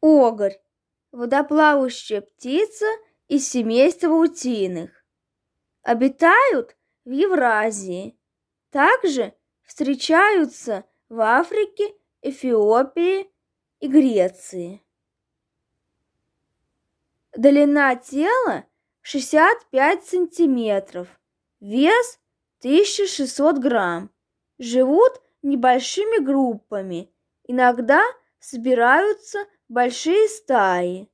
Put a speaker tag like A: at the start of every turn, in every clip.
A: Огорь – водоплавающая птица из семейства утиных. Обитают в Евразии. Также встречаются в Африке, Эфиопии и Греции. Длина тела 65 сантиметров, вес 1600 грамм. Живут небольшими группами, иногда собираются большие стаи,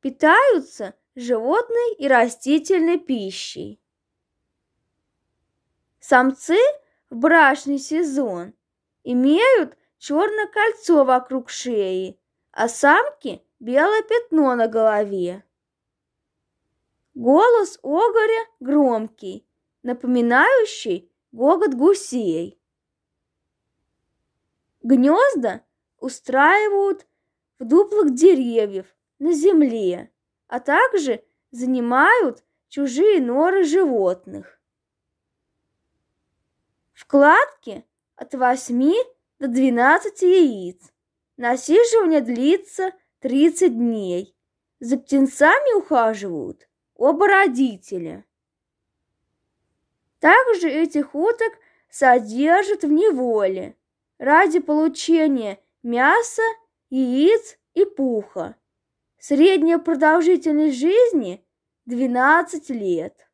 A: питаются животной и растительной пищей. Самцы в брачный сезон имеют черное кольцо вокруг шеи, а самки – белое пятно на голове. Голос огоря громкий, напоминающий гогот гусей. Гнезда устраивают в дуплах деревьев, на земле, а также занимают чужие норы животных. Вкладки от 8 до 12 яиц. Насиживание длится 30 дней. За птенцами ухаживают оба родителя. Также этих уток содержат в неволе ради получения мяса яиц и пуха. Средняя продолжительность жизни – 12 лет.